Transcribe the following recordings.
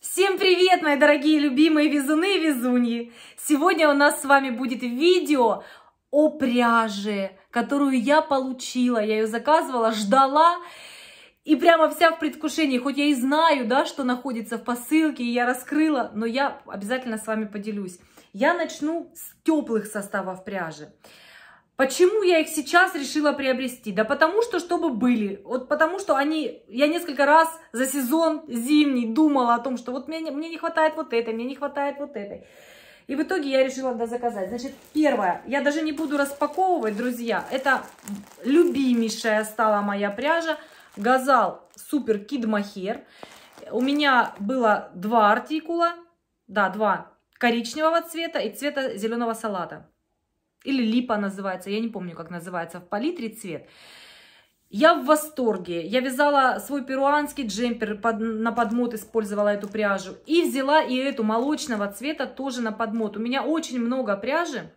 Всем привет, мои дорогие любимые везуны и везуньи! Сегодня у нас с вами будет видео о пряже, которую я получила. Я ее заказывала, ждала и прямо вся в предвкушении. Хоть я и знаю, да, что находится в посылке, и я раскрыла, но я обязательно с вами поделюсь. Я начну с теплых составов пряжи. Почему я их сейчас решила приобрести? Да потому что, чтобы были. Вот потому что они... Я несколько раз за сезон зимний думала о том, что вот мне, мне не хватает вот этой, мне не хватает вот этой. И в итоге я решила да, заказать. Значит, первое, я даже не буду распаковывать, друзья. Это любимейшая стала моя пряжа. Газал Супер Кид Махер. У меня было два артикула. Да, два коричневого цвета и цвета зеленого салата. Или липа называется, я не помню, как называется, в палитре цвет. Я в восторге. Я вязала свой перуанский джемпер, под, на подмот использовала эту пряжу. И взяла и эту молочного цвета тоже на подмот. У меня очень много пряжи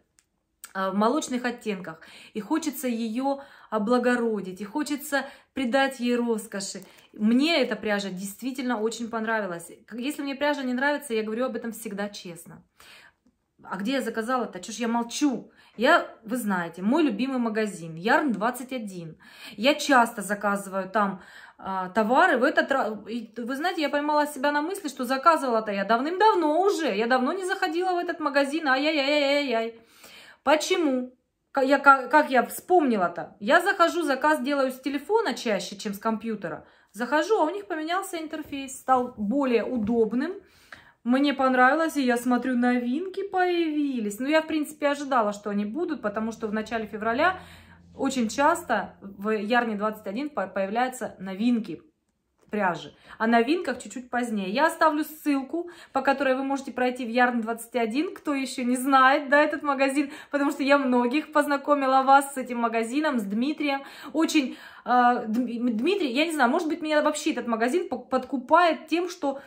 а, в молочных оттенках. И хочется ее облагородить, и хочется придать ей роскоши. Мне эта пряжа действительно очень понравилась. Если мне пряжа не нравится, я говорю об этом всегда честно. А где я заказала-то? Чего ж я молчу? Я, вы знаете, мой любимый магазин, Ярн 21. Я часто заказываю там а, товары. В этот раз, вы знаете, я поймала себя на мысли, что заказывала-то я давным-давно уже. Я давно не заходила в этот магазин. Ай-яй-яй-яй-яй. Почему? Я, как, как я вспомнила-то? Я захожу, заказ делаю с телефона чаще, чем с компьютера. Захожу, а у них поменялся интерфейс, стал более удобным мне понравилось, и я смотрю, новинки появились. Ну, я, в принципе, ожидала, что они будут, потому что в начале февраля очень часто в Ярне 21 появляются новинки пряжи. О новинках чуть-чуть позднее. Я оставлю ссылку, по которой вы можете пройти в Ярн 21, кто еще не знает, да, этот магазин, потому что я многих познакомила вас с этим магазином, с Дмитрием. Очень э, Дмитрий, я не знаю, может быть, меня вообще этот магазин подкупает тем, что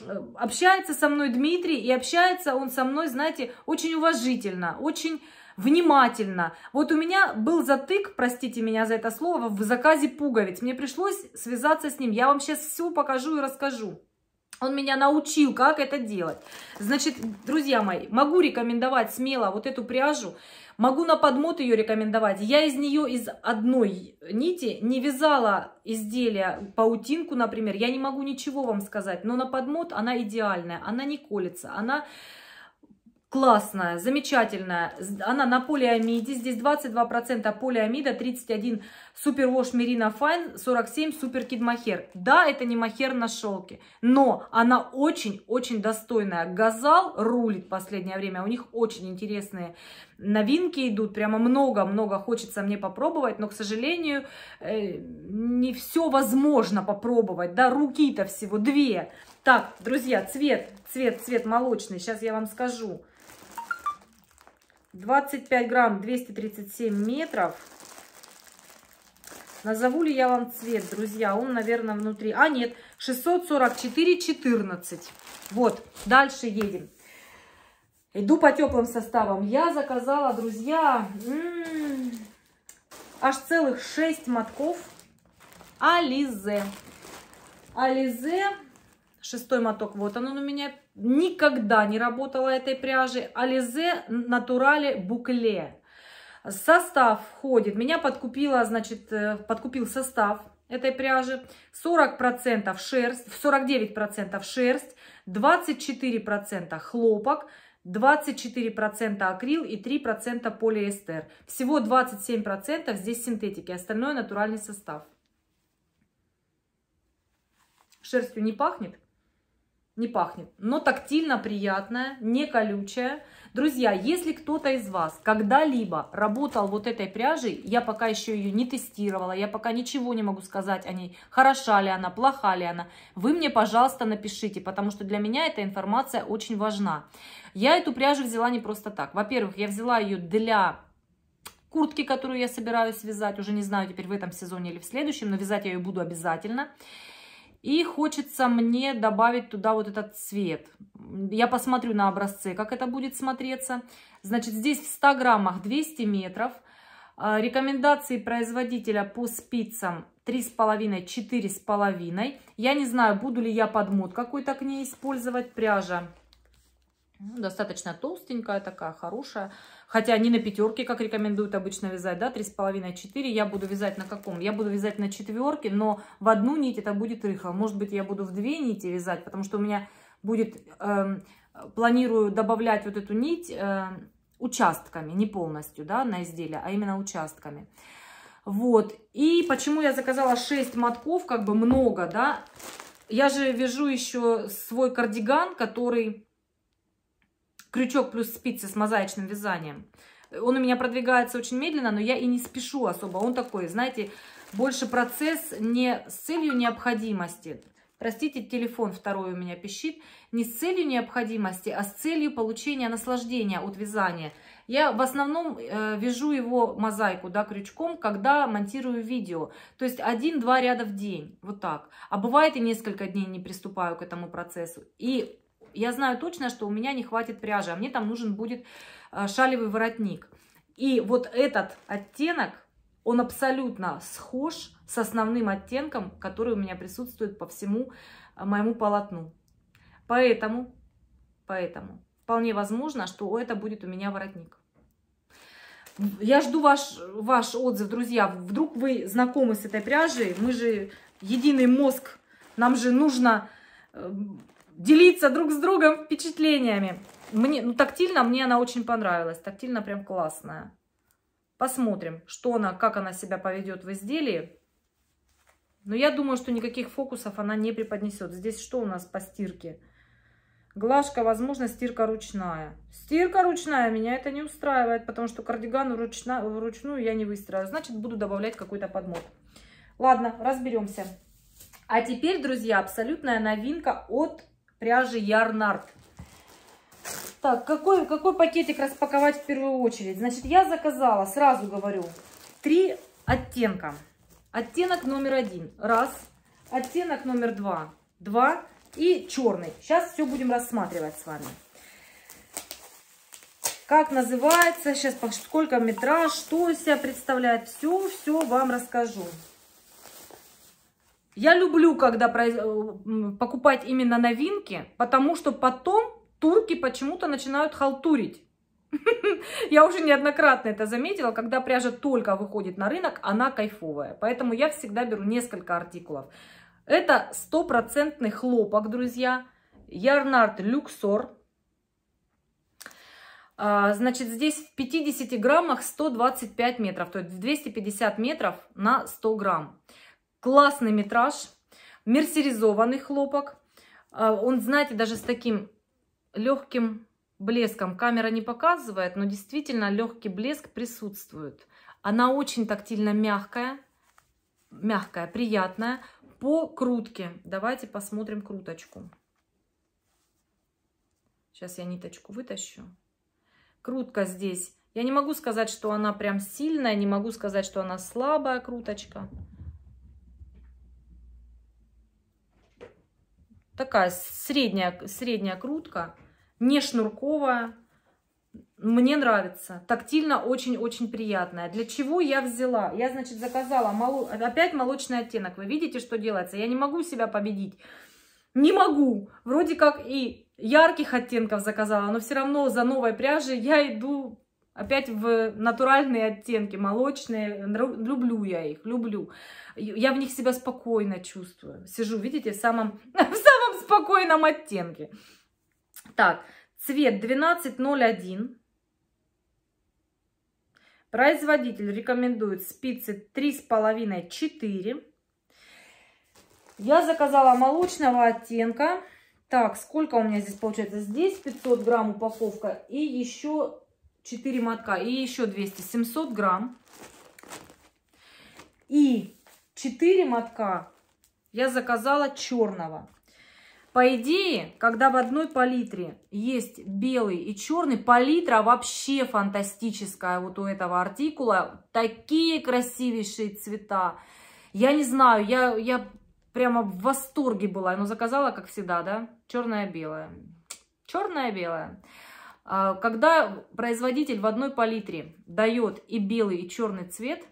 Э, общается со мной Дмитрий, и общается он со мной, знаете, очень уважительно, очень внимательно. Вот у меня был затык, простите меня за это слово, в заказе пуговиц. Мне пришлось связаться с ним. Я вам сейчас все покажу и расскажу. Он меня научил, как это делать. Значит, друзья мои, могу рекомендовать смело вот эту пряжу. Могу на подмот ее рекомендовать. Я из нее из одной нити не вязала изделия, паутинку, например. Я не могу ничего вам сказать, но на подмот она идеальная. Она не колется, она классная, замечательная. Она на полиамиде. Здесь 22% полиамида, 31 супер вош Мерина Файн, 47 супер кид махер. Да, это не махер на шелке, но она очень-очень достойная. Газал рулит последнее время. У них очень интересные новинки идут. Прямо много-много хочется мне попробовать, но, к сожалению, э, не все возможно попробовать. Да, руки-то всего две. Так, друзья, цвет, цвет, цвет молочный. Сейчас я вам скажу. 25 грамм 237 метров. Назову ли я вам цвет, друзья? Он, наверное, внутри. А, нет, 644,14. Вот, дальше едем. Иду по теплым составам. Я заказала, друзья, м-м, аж целых 6 мотков Ализе. Ализе, шестой моток, вот он у меня Никогда не работала этой пряжей. Ализе Натурале Букле. Состав входит. Меня подкупила, значит, э, подкупил состав этой пряжи. 40% шерсть, 49% шерсть, 24% хлопок, 24% акрил и 3% полиэстер. Всего 27% здесь синтетики, остальное натуральный состав. Шерстью не пахнет не пахнет, но тактильно приятная, не колючая. Друзья, если кто-то из вас когда-либо работал вот этой пряжей, я пока еще ее не тестировала, я пока ничего не могу сказать о ней, хороша ли она, плоха ли она, вы мне, пожалуйста, напишите, потому что для меня эта информация очень важна. Я эту пряжу взяла не просто так. Во-первых, я взяла ее для куртки, которую я собираюсь вязать, уже не знаю теперь в этом сезоне или в следующем, но вязать я ее буду обязательно. Обязательно. И хочется мне добавить туда вот этот цвет. Я посмотрю на образце, как это будет смотреться. Значит, здесь в 100 граммах 200 метров. А, рекомендации производителя по спицам 3,5, 4,5. Я не знаю, буду ли я подмот какой-то к ней использовать. Пряжа ну, достаточно толстенькая такая, хорошая хотя не на пятерке, как рекомендуют обычно вязать, да, 3,5-4, я буду вязать на каком? Я буду вязать на четверке, но в одну нить это будет рыхло, может быть, я буду в две нити вязать, потому что у меня будет, э, планирую добавлять вот эту нить э, участками, не полностью, да, на изделие, а именно участками. Вот, и почему я заказала 6 мотков, как бы много, да, я же вяжу еще свой кардиган, который крючок плюс спицы с мозаичным вязанием. Он у меня продвигается очень медленно, но я и не спешу особо. Он такой, знаете, больше процесс не с целью необходимости. Простите, телефон второй у меня пищит. Не с целью необходимости, а с целью получения наслаждения от вязания. Я в основном э, вяжу его мозаику, да, крючком, когда монтирую видео. То есть один-два ряда в день, вот так. А бывает и несколько дней не приступаю к этому процессу. И я знаю точно, что у меня не хватит пряжи, а мне там нужен будет э, шалевый воротник. И вот этот оттенок, он абсолютно схож с основным оттенком, который у меня присутствует по всему э, моему полотну. Поэтому, поэтому вполне возможно, что это будет у меня воротник. Я жду ваш, ваш отзыв, друзья. Вдруг вы знакомы с этой пряжей. Мы же единый мозг. Нам же нужно э, делиться друг с другом впечатлениями. Мне, ну, тактильно мне она очень понравилась. Тактильно прям классная. Посмотрим, что она, как она себя поведет в изделии. Но я думаю, что никаких фокусов она не преподнесет. Здесь что у нас по стирке? Глажка, возможно, стирка ручная. Стирка ручная меня это не устраивает, потому что кардиган вручна, вручную я не выстираю. Значит, буду добавлять какой-то подмот. Ладно, разберемся. А теперь, друзья, абсолютная новинка от пряжи Ярнард. Так, какой, какой пакетик распаковать в первую очередь? Значит, я заказала, сразу говорю, три оттенка. Оттенок номер один – раз, оттенок номер два – два и черный. Сейчас все будем рассматривать с вами. Как называется, сейчас сколько метраж, что из себя представляет, все-все вам расскажу. Я люблю, когда э, покупать именно новинки, потому что потом турки почему-то начинают халтурить. Я уже неоднократно это заметила, когда пряжа только выходит на рынок, она кайфовая. Поэтому я всегда беру несколько артикулов. Это стопроцентный хлопок, друзья. Ярнард Люксор. А, значит, здесь в 50 граммах 125 метров, то есть 250 метров на 100 грамм классный метраж, мерсеризованный хлопок. А, он, знаете, даже с таким легким блеском. Камера не показывает, но действительно легкий блеск присутствует. Она очень тактильно мягкая, мягкая, приятная. По крутке. Давайте посмотрим круточку. Сейчас я ниточку вытащу. Крутка здесь. Я не могу сказать, что она прям сильная, не могу сказать, что она слабая круточка. такая средняя, средняя крутка, не шнурковая. Мне нравится. Тактильно очень-очень приятная. Для чего я взяла? Я, значит, заказала моло... опять молочный оттенок. Вы видите, что делается? Я не могу себя победить. Не могу. Вроде как и ярких оттенков заказала, но все равно за новой пряжей я иду Опять в натуральные оттенки, молочные. Люблю я их, люблю. Я в них себя спокойно чувствую. Сижу, видите, в самом, спокойном оттенке. Так, цвет 1201. Производитель рекомендует спицы 3,5-4. Я заказала молочного оттенка. Так, сколько у меня здесь получается? Здесь 500 грамм упаковка и еще 4 мотка. И еще 200, 700 грамм. И 4 мотка я заказала черного. По идее, когда в одной палитре есть белый и черный, палитра вообще фантастическая вот у этого артикула. Такие красивейшие цвета. Я не знаю, я, я прямо в восторге была. Но ну, заказала, как всегда, да, черное-белое. Черное-белое. А, когда производитель в одной палитре дает и белый, и черный цвет,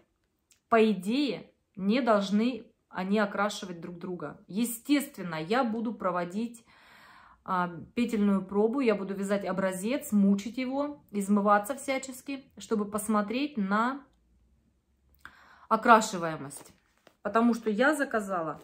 по идее, не должны а не окрашивать друг друга. Естественно, я буду проводить а, петельную пробу, я буду вязать образец, мучить его, измываться всячески, чтобы посмотреть на окрашиваемость. Потому что я заказала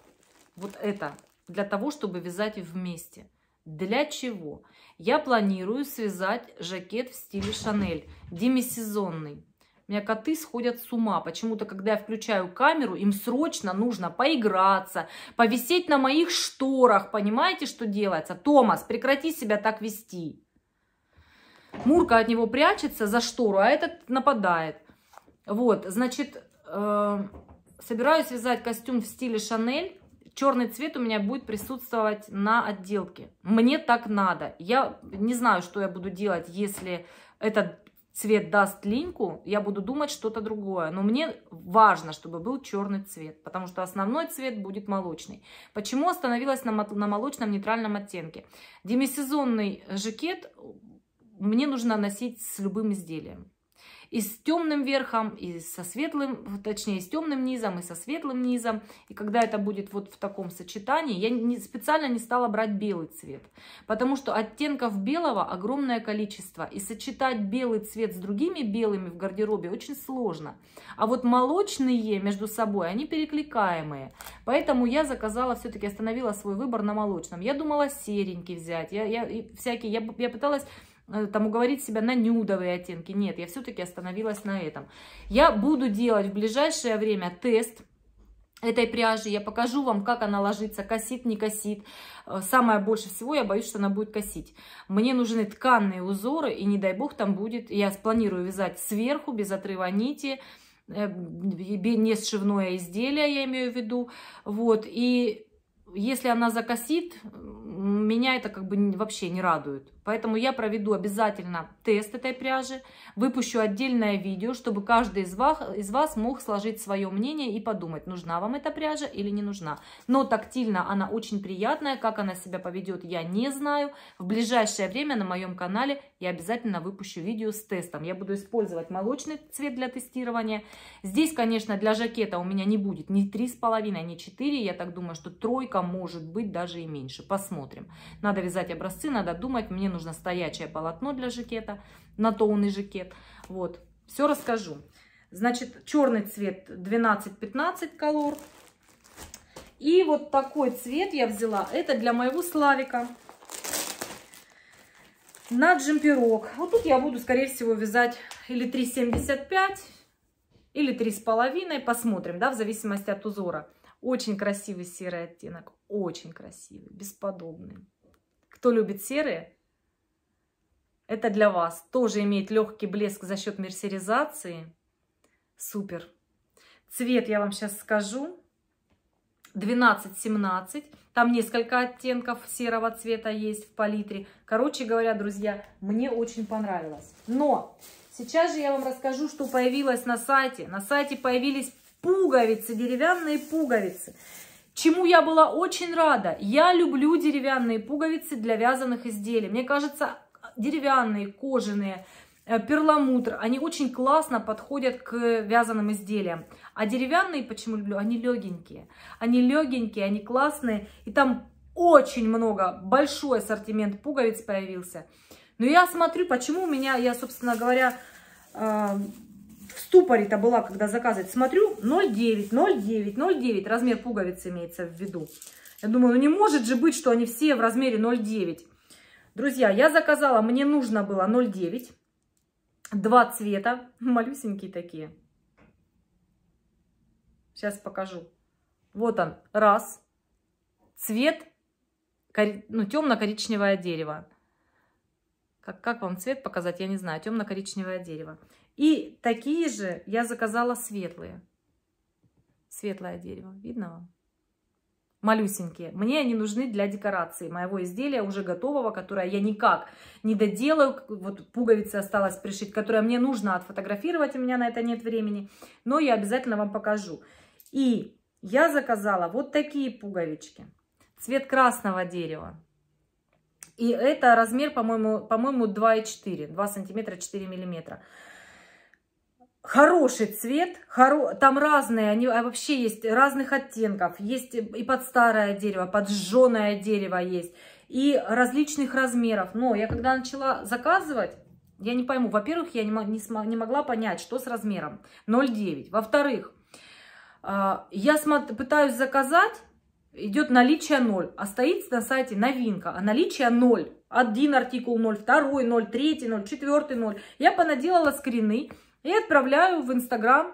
вот это для того, чтобы вязать вместе. Для чего? Я планирую связать жакет в стиле Шанель, демисезонный. У меня коты сходят с ума. Почему-то, когда я включаю камеру, им срочно нужно поиграться, повисеть на моих шторах. Понимаете, что делается? Томас, прекрати себя так вести. Мурка от него прячется за штору, а этот нападает. Вот, значит, э, собираюсь вязать костюм в стиле Шанель. Черный цвет у меня будет присутствовать на отделке. Мне так надо. Я не знаю, что я буду делать, если этот цвет даст линьку, я буду думать что-то другое. Но мне важно, чтобы был черный цвет, потому что основной цвет будет молочный. Почему остановилась на, на молочном нейтральном оттенке? Демисезонный жакет мне нужно носить с любым изделием и с темным верхом, и со светлым, точнее, с темным низом, и со светлым низом. И когда это будет вот в таком сочетании, я не, специально не стала брать белый цвет, потому что оттенков белого огромное количество, и сочетать белый цвет с другими белыми в гардеробе очень сложно. А вот молочные между собой, они перекликаемые, поэтому я заказала, все-таки остановила свой выбор на молочном. Я думала серенький взять, я, я, всякие, я, я пыталась там уговорить себя на нюдовые оттенки. Нет, я все-таки остановилась на этом. Я буду делать в ближайшее время тест этой пряжи. Я покажу вам, как она ложится, косит, не косит. Э, самое больше всего я боюсь, что она будет косить. Мне нужны тканные узоры, и не дай бог там будет... Я планирую вязать сверху, без отрыва нити, э, не сшивное изделие, я имею в виду. Вот, и если она закосит, меня это как бы вообще не радует. Поэтому я проведу обязательно тест этой пряжи, выпущу отдельное видео, чтобы каждый из вас, из вас мог сложить свое мнение и подумать, нужна вам эта пряжа или не нужна. Но тактильно она очень приятная, как она себя поведет, я не знаю. В ближайшее время на моем канале я обязательно выпущу видео с тестом. Я буду использовать молочный цвет для тестирования. Здесь, конечно, для жакета у меня не будет ни 3,5, ни 4. Я так думаю, что тройка может быть даже и меньше. Посмотрим. Надо вязать образцы, надо думать. Мне нужно стоячее полотно для жакета, натоунный жакет. Вот, все расскажу. Значит, черный цвет 12-15 колор. И вот такой цвет я взяла. Это для моего Славика. На джемперок. Вот тут я буду, скорее всего, вязать или 3,75, или 3,5. Посмотрим, да, в зависимости от узора. Очень красивый серый оттенок. Очень красивый, бесподобный. Кто любит серые, это для вас. Тоже имеет легкий блеск за счет мерсеризации. Супер. Цвет я вам сейчас скажу. 12-17. Там несколько оттенков серого цвета есть в палитре. Короче говоря, друзья, мне очень понравилось. Но сейчас же я вам расскажу, что появилось на сайте. На сайте появились пуговицы, деревянные пуговицы. Чему я была очень рада. Я люблю деревянные пуговицы для вязаных изделий. Мне кажется, деревянные, кожаные, э, перламутр, они очень классно подходят к вязаным изделиям. А деревянные, почему люблю, они легенькие. Они легенькие, они классные. И там очень много, большой ассортимент пуговиц появился. Но я смотрю, почему у меня, я, собственно говоря, э, в ступоре-то была, когда заказывать. Смотрю, 0,9, 0,9, 0,9 размер пуговиц имеется в виду. Я думаю, ну не может же быть, что они все в размере 0,9. Друзья, я заказала, мне нужно было 0,9. Два цвета, малюсенькие такие. Сейчас покажу. Вот он, раз. Цвет, ну, темно-коричневое дерево. Как, как вам цвет показать, я не знаю, темно-коричневое дерево. И такие же я заказала светлые. Светлое дерево, видно вам? малюсенькие. Мне они нужны для декорации моего изделия уже готового, которое я никак не доделаю. Вот пуговицы осталось пришить, которое мне нужно отфотографировать, у меня на это нет времени. Но я обязательно вам покажу. И я заказала вот такие пуговички. Цвет красного дерева. И это размер, по-моему, по-моему 2,4. 2 сантиметра 4 миллиметра. 4 миллиметра хороший цвет, хоро... там разные, они а вообще есть разных оттенков. Есть и под старое дерево, под жженое дерево есть, и различных размеров. Но я когда начала заказывать, я не пойму, во-первых, я не, не, см... не могла понять, что с размером 0,9. Во-вторых, а, я смо... пытаюсь заказать, идет наличие 0, а стоит на сайте новинка, а наличие 0. Один артикул 0, второй 0, третий 0, четвертый 0. Я понаделала скрины, и отправляю в Инстаграм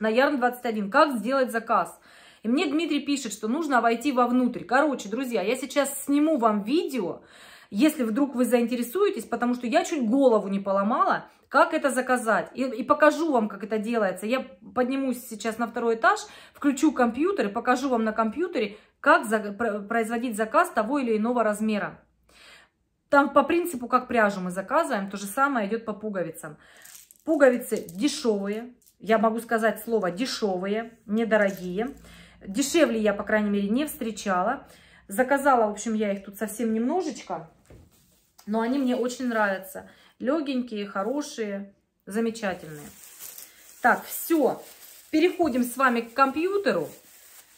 на Ярн21, как сделать заказ. И мне Дмитрий пишет, что нужно войти вовнутрь. Короче, друзья, я сейчас сниму вам видео, если вдруг вы заинтересуетесь, потому что я чуть голову не поломала, как это заказать. И, и покажу вам, как это делается. Я поднимусь сейчас на второй этаж, включу компьютер и покажу вам на компьютере, как за, производить заказ того или иного размера. Там по принципу, как пряжу мы заказываем, то же самое идет по пуговицам. Пуговицы дешевые. Я могу сказать слово дешевые, недорогие. Дешевле я, по крайней мере, не встречала. Заказала, в общем, я их тут совсем немножечко. Но они мне очень нравятся. Легенькие, хорошие, замечательные. Так, все. Переходим с вами к компьютеру.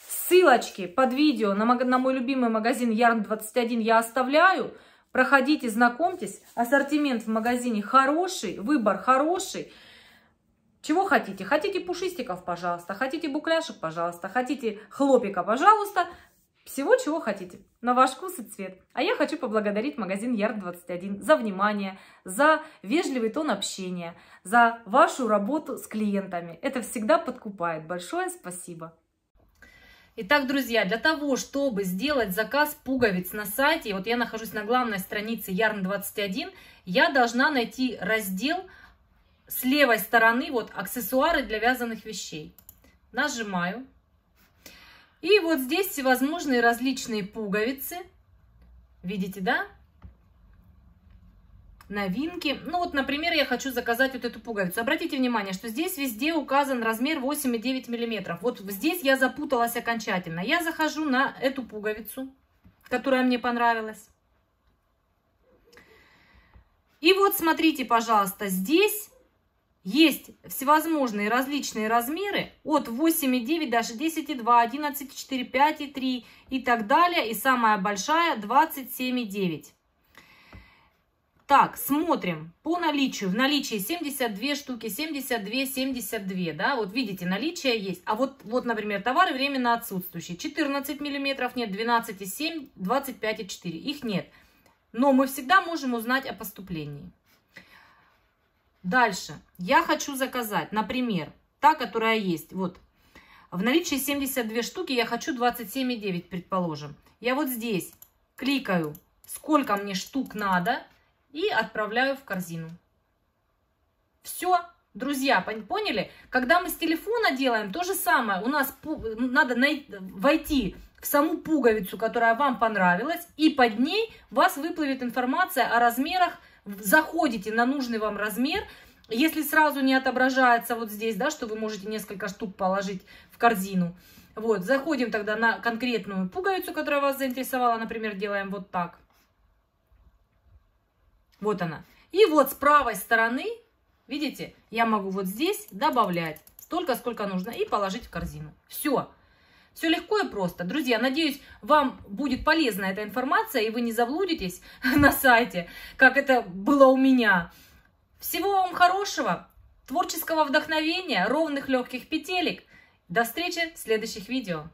Ссылочки под видео на, на мой любимый магазин Ярн 21 я оставляю. Проходите, знакомьтесь. Ассортимент в магазине хороший, выбор хороший. Чего хотите? Хотите пушистиков, пожалуйста. Хотите букляшек, пожалуйста. Хотите хлопика, пожалуйста. Всего, чего хотите, на ваш вкус и цвет. А я хочу поблагодарить магазин Ярд21 за внимание, за вежливый тон общения, за вашу работу с клиентами. Это всегда подкупает. Большое спасибо! Итак, друзья, для того, чтобы сделать заказ пуговиц на сайте, вот я нахожусь на главной странице Yarn 21, я должна найти раздел с левой стороны, вот аксессуары для вязаных вещей. Нажимаю. И вот здесь всевозможные различные пуговицы. Видите, да? новинки. Ну вот, например, я хочу заказать вот эту пуговицу. Обратите внимание, что здесь везде указан размер 8,9 мм. Вот здесь я запуталась окончательно. Я захожу на эту пуговицу, которая мне понравилась. И вот смотрите, пожалуйста, здесь есть всевозможные различные размеры от 8,9 до 10,2, 11, 4, 5 и 3 и так далее. И самая большая 27,9. Так, смотрим по наличию. В наличии 72 штуки, 72, 72, да, вот видите, наличие есть. А вот, вот например, товары временно отсутствующие. 14 миллиметров нет, 12,7, 25,4, их нет. Но мы всегда можем узнать о поступлении. Дальше. Я хочу заказать, например, та, которая есть. Вот. В наличии 72 штуки, я хочу 27,9, предположим. Я вот здесь кликаю, сколько мне штук надо, и отправляю в корзину. Все, друзья, поняли? Когда мы с телефона делаем, то же самое. У нас надо войти в саму пуговицу, которая вам понравилась, и под ней вас выплывет информация о размерах. Заходите на нужный вам размер. Если сразу не отображается вот здесь, да, что вы можете несколько штук положить в корзину. Вот, заходим тогда на конкретную пуговицу, которая вас заинтересовала, например, делаем вот так. Вот она. И вот с правой стороны, видите, я могу вот здесь добавлять столько, сколько нужно, и положить в корзину. Все. Все легко и просто. Друзья, надеюсь, вам будет полезна эта информация, и вы не заблудитесь на сайте, как это было у меня. Всего вам хорошего, творческого вдохновения, ровных легких петелек. До встречи в следующих видео.